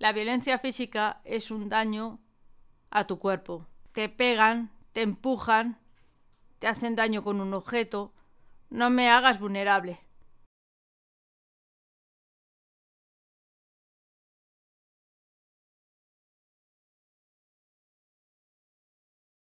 La violencia física es un daño a tu cuerpo. Te pegan, te empujan, te hacen daño con un objeto. No me hagas vulnerable.